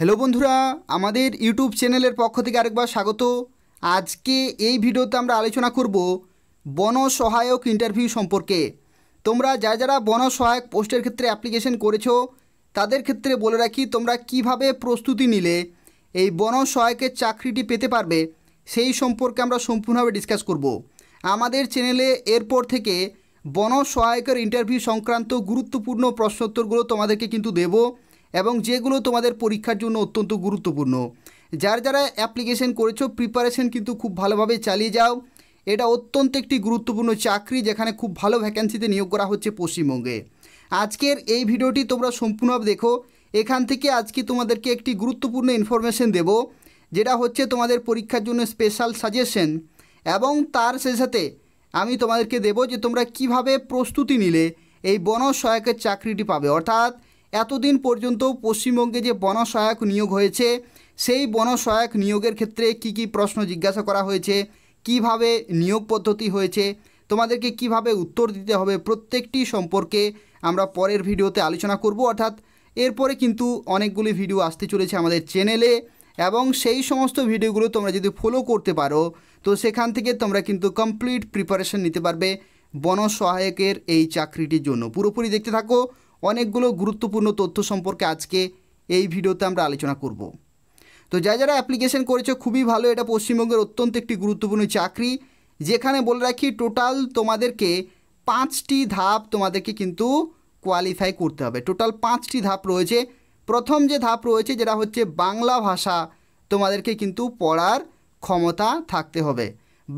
Hello বন্ধুরা আমাদের YouTube চ্যানেলের পক্ষ থেকে আরেকবার স্বাগত আজকে এই ভিডিওতে আমরা আলোচনা করব বন সহায়ক ইন্টারভিউ সম্পর্কে তোমরা যারা যারা বন সহায়ক পোস্টের ক্ষেত্রে অ্যাপ্লিকেশন করেছো তাদের ক্ষেত্রে বলে রাখি তোমরা কিভাবে প্রস্তুতি নিলে এই বন সহায়কের চাকরিটি পেতে পারবে সেই সম্পর্কে আমরা সম্পূর্ণভাবে ডিসকাস করব। আমাদের চ্যানেলে এরপর থেকে বন সহায়কের ইন্টারভিউ সংক্রান্ত গুরুত্বপূর্ণ প্রশ্নোত্তরগুলো তোমাদেরকে কিন্তু দেবো এবং যেগুলো তোমাদের পরীক্ষার জন্য অত্যন্ত গুরুত্বপূর্ণ যার যারা অ্যাপ্লিকেশন করেছো প্রিপারেশন কিন্তু খুব ভালোভাবে চালিয়ে যাও এটা অত্যন্ত একটি গুরুত্বপূর্ণ চাকরি যেখানে খুব ভালো ভ্যাকেন্সিতে নিয়োগ করা হচ্ছে পশ্চিমবঙ্গে আজকের এই ভিডিওটি তোমরা সম্পূর্ণভাবে দেখো এখান থেকে আজকে তোমাদেরকে একটি গুরুত্বপূর্ণ ইনফরমেশন দেব যেটা হচ্ছে তোমাদের পরীক্ষার জন্য স্পেশাল সাজেশন এবং তার সাথে সাথে আমি তোমাদেরকে দেব যে তোমরা কিভাবে প্রস্তুতি নিলে এই বন সহায়কের চাকরিটি পাবে অর্থাৎ এতদিন পর্যন্ত পশ্চিমবঙ্গে যে বনসহায়ক নিয়োগ হয়েছে সেই বনসহায়ক নিয়োগের ক্ষেত্রে কি কি প্রশ্ন জিজ্ঞাসা করা হয়েছে কিভাবে নিয়োগ পদ্ধতি হয়েছে তোমাদেরকে কিভাবে উত্তর দিতে হবে প্রত্যেকটি সম্পর্কে আমরা পরের ভিডিওতে আলোচনা করব অর্থাৎ এরপরে কিন্তু অনেকগুলি ভিডিও আসতে চলেছে আমাদের চ্যানেলে এবং সেই সমস্ত ভিডিওগুলো তোমরা যদি ফলো করতে পারো তো সেখান থেকে তোমরা কিন্তু কমপ্লিট প্রিপারেশন নিতে পারবে বন সহায়কের এই চাকরিটির জন্য পুরোপুরি দেখতে থাকো অনেকগুলো গুরুত্বপূর্ণ তথ্য সম্পর্কে আজকে এই ভিডিওতে আমরা আলোচনা করব তো যা যারা অ্যাপ্লিকেশন করেছে খুবই ভালো এটা পশ্চিমবঙ্গের অত্যন্ত একটি গুরুত্বপূর্ণ চাকরি যেখানে বলে রাখি টোটাল তোমাদেরকে পাঁচটি ধাপ তোমাদেরকে কিন্তু কোয়ালিফাই করতে হবে টোটাল পাঁচটি ধাপ রয়েছে প্রথম যে ধাপ রয়েছে যেটা হচ্ছে বাংলা ভাষা তোমাদেরকে কিন্তু পড়ার ক্ষমতা থাকতে হবে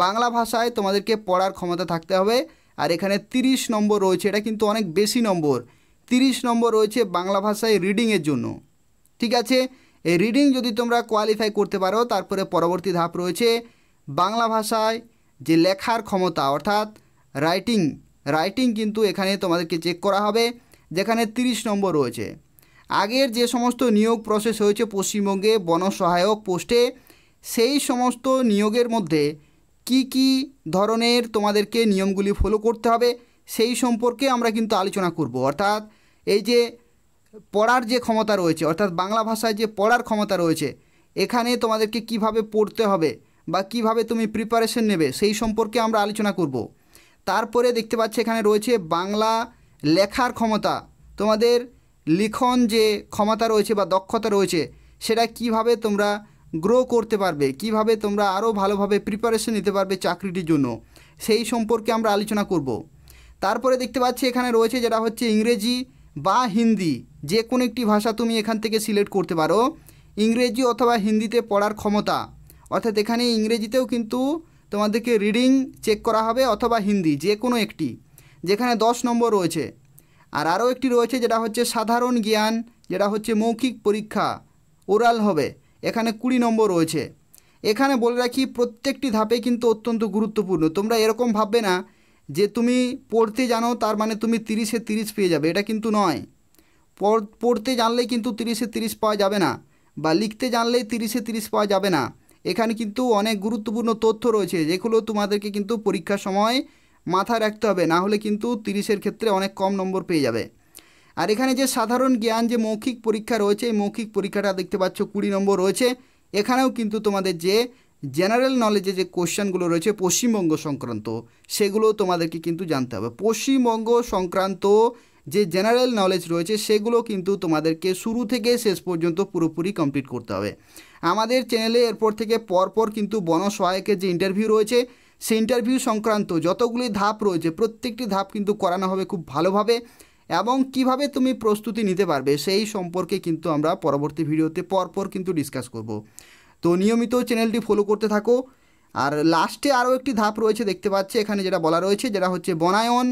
বাংলা ভাষায় তোমাদেরকে পড়ার ক্ষমতা থাকতে হবে আর এখানে 30 নম্বর রয়েছে এটা কিন্তু অনেক বেশি নম্বর তিরিশ নম্বর রয়েছে বাংলা ভাষায় রিডিংয়ের জন্য ঠিক আছে এই রিডিং যদি তোমরা কোয়ালিফাই করতে পারো তারপরে পরবর্তী ধাপ রয়েছে বাংলা ভাষায় যে লেখার ক্ষমতা অর্থাৎ রাইটিং রাইটিং কিন্তু এখানে তোমাদেরকে চেক করা হবে যেখানে 30 নম্বর রয়েছে আগের যে সমস্ত নিয়োগ প্রসেস হয়েছে পশ্চিমবঙ্গে বনসহায়ক পোস্টে সেই সমস্ত নিয়োগের মধ্যে কি কি ধরনের তোমাদেরকে নিয়মগুলি ফলো করতে হবে সেই সম্পর্কে আমরা কিন্তু আলোচনা করব অর্থাৎ এই যে পড়ার যে ক্ষমতা রয়েছে অর্থাৎ বাংলা ভাষায় যে পড়ার ক্ষমতা রয়েছে এখানে তোমাদেরকে কিভাবে পড়তে হবে বা কিভাবে তুমি প্রিপারেশন নেবে সেই সম্পর্কে আমরা আলোচনা করব তারপরে দেখতে পাচ্ছি এখানে রয়েছে বাংলা লেখার ক্ষমতা তোমাদের লিখন যে ক্ষমতা রয়েছে বা দক্ষতা রয়েছে সেটা কিভাবে তোমরা গ্রো করতে পারবে কিভাবে তোমরা আরও ভালোভাবে প্রিপারেশন নিতে পারবে চাকরিটির জন্য সেই সম্পর্কে আমরা আলোচনা করব তারপরে দেখতে পাচ্ছি এখানে রয়েছে যেটা হচ্ছে ইংরেজি বা হিন্দি যে কোনো একটি ভাষা তুমি এখান থেকে সিলেক্ট করতে পারো ইংরেজি অথবা হিন্দিতে পড়ার ক্ষমতা অর্থাৎ এখানে ইংরেজিতেও কিন্তু তোমাদেরকে রিডিং চেক করা হবে অথবা হিন্দি যে কোনো একটি যেখানে দশ নম্বর রয়েছে আর আরও একটি রয়েছে যেটা হচ্ছে সাধারণ জ্ঞান যেটা হচ্ছে মৌখিক পরীক্ষা ওরাল হবে এখানে কুড়ি নম্বর রয়েছে এখানে বলে রাখি প্রত্যেকটি ধাপে কিন্তু অত্যন্ত গুরুত্বপূর্ণ তোমরা এরকম ভাববে না যে তুমি পড়তে জানো তার মানে তুমি তিরিশে তিরিশ পেয়ে যাবে এটা কিন্তু নয় পড়তে জানলে কিন্তু তিরিশে তিরিশ পাওয়া যাবে না বা লিখতে জানলেই তিরিশে তিরিশ পাওয়া যাবে না এখানে কিন্তু অনেক গুরুত্বপূর্ণ তথ্য রয়েছে যেগুলো তোমাদেরকে কিন্তু পরীক্ষার সময় মাথায় রাখতে হবে না হলে কিন্তু তিরিশের ক্ষেত্রে অনেক কম নম্বর পেয়ে যাবে আর এখানে যে সাধারণ জ্ঞান যে মৌখিক পরীক্ষা রয়েছে এই মৌখিক পরীক্ষাটা দেখতে পাচ্ছ কুড়ি নম্বর রয়েছে এখানেও কিন্তু তোমাদের যে জেনারেল নলেজে যে কোশ্চেনগুলো রয়েছে পশ্চিমবঙ্গ সংক্রান্ত সেগুলো তোমাদেরকে কিন্তু জানতে হবে পশ্চিমবঙ্গ সংক্রান্ত যে জেনারেল নলেজ রয়েছে সেগুলো কিন্তু তোমাদেরকে শুরু থেকে শেষ পর্যন্ত পুরোপুরি কমপ্লিট করতে হবে আমাদের চ্যানেলে এরপর থেকে পরপর কিন্তু বন সহায়কের যে ইন্টারভিউ রয়েছে সেই ইন্টারভিউ সংক্রান্ত যতগুলি ধাপ রয়েছে প্রত্যেকটি ধাপ কিন্তু করানো হবে খুব ভালোভাবে এবং কিভাবে তুমি প্রস্তুতি নিতে পারবে সেই সম্পর্কে কিন্তু আমরা পরবর্তী ভিডিওতে পরপর কিন্তু ডিসকাস করব তো নিয়মিত চ্যানেলটি ফলো করতে থাকো আর লাস্টে আরও একটি ধাপ রয়েছে দেখতে পাচ্ছি এখানে যেটা বলা রয়েছে যেটা হচ্ছে বনায়ন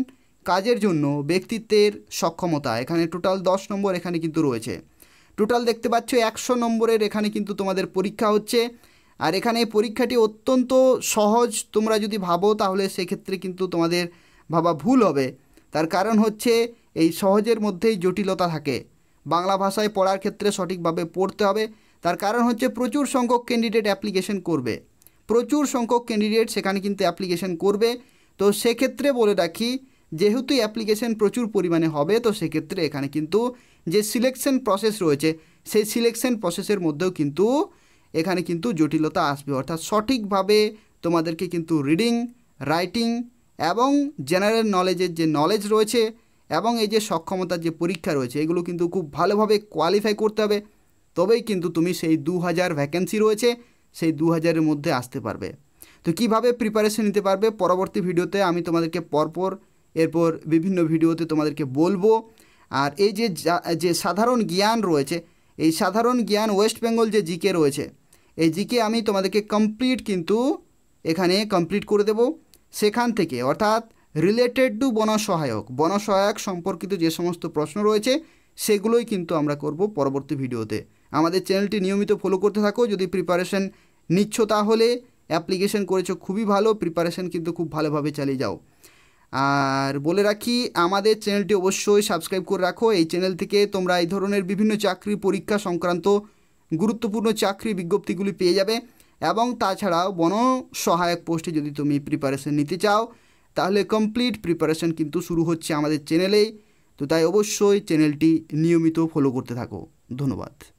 কাজের জন্য ব্যক্তিত্বের সক্ষমতা এখানে টোটাল দশ নম্বর এখানে কিন্তু রয়েছে টোটাল দেখতে পাচ্ছ একশো নম্বরের এখানে কিন্তু তোমাদের পরীক্ষা হচ্ছে আর এখানে পরীক্ষাটি অত্যন্ত সহজ তোমরা যদি ভাবো তাহলে সেক্ষেত্রে কিন্তু তোমাদের ভাবা ভুল হবে তার কারণ হচ্ছে এই সহজের মধ্যেই জটিলতা থাকে বাংলা ভাষায় পড়ার ক্ষেত্রে সঠিকভাবে পড়তে হবে তার কারণ হচ্ছে প্রচুর সংখ্যক ক্যান্ডিডেট অ্যাপ্লিকেশন করবে প্রচুর সংখ্যক ক্যান্ডিডেট সেখানে কিন্তু অ্যাপ্লিকেশন করবে তো সেক্ষেত্রে বলে রাখি যেহেতু অ্যাপ্লিকেশন প্রচুর পরিমাণে হবে তো সেক্ষেত্রে এখানে কিন্তু যে সিলেকশন প্রসেস রয়েছে সেই সিলেকশন প্রসেসের মধ্যেও কিন্তু এখানে কিন্তু জটিলতা আসবে অর্থাৎ সঠিকভাবে তোমাদেরকে কিন্তু রিডিং রাইটিং এবং জেনারেল নলেজের যে নলেজ রয়েছে এবং এই যে সক্ষমতার যে পরীক্ষা রয়েছে এগুলো কিন্তু খুব ভালোভাবে কোয়ালিফাই করতে হবে তবেই কিন্তু তুমি সেই দু হাজার ভ্যাকেন্সি রয়েছে সেই দু হাজারের মধ্যে আসতে পারবে তো কিভাবে প্রিপারেশন নিতে পারবে পরবর্তী ভিডিওতে আমি তোমাদেরকে পরপর এরপর বিভিন্ন ভিডিওতে তোমাদেরকে বলবো আর এই যে যে সাধারণ জ্ঞান রয়েছে এই সাধারণ জ্ঞান ওয়েস্ট বেঙ্গল যে জিকে রয়েছে এই জিকে আমি তোমাদেরকে কমপ্লিট কিন্তু এখানে কমপ্লিট করে দেব সেখান থেকে অর্থাৎ রিলেটেড টু বনসহায়ক বনসহায়ক সম্পর্কিত যে সমস্ত প্রশ্ন রয়েছে সেগুলোই কিন্তু আমরা করব পরবর্তী ভিডিওতে আমাদের চ্যানেলটি নিয়মিত ফলো করতে থাকো যদি প্রিপারেশন নিচ্ছ তাহলে অ্যাপ্লিকেশন করেছো খুবই ভালো প্রিপারেশন কিন্তু খুব ভালোভাবে চালিয়ে যাও আর বলে রাখি আমাদের চ্যানেলটি অবশ্যই সাবস্ক্রাইব করে রাখো এই চ্যানেল থেকে তোমরা এই ধরনের বিভিন্ন চাকরি পরীক্ষা সংক্রান্ত গুরুত্বপূর্ণ চাকরি বিজ্ঞপ্তিগুলি পেয়ে যাবে এবং তাছাড়াও বন সহায়ক পোস্টে যদি তুমি প্রিপারেশন নিতে চাও তাহলে কমপ্লিট প্রিপারেশন কিন্তু শুরু হচ্ছে আমাদের চ্যানেলেই তো তাই অবশ্যই চ্যানেলটি নিয়মিত ফলো করতে থাকো ধন্যবাদ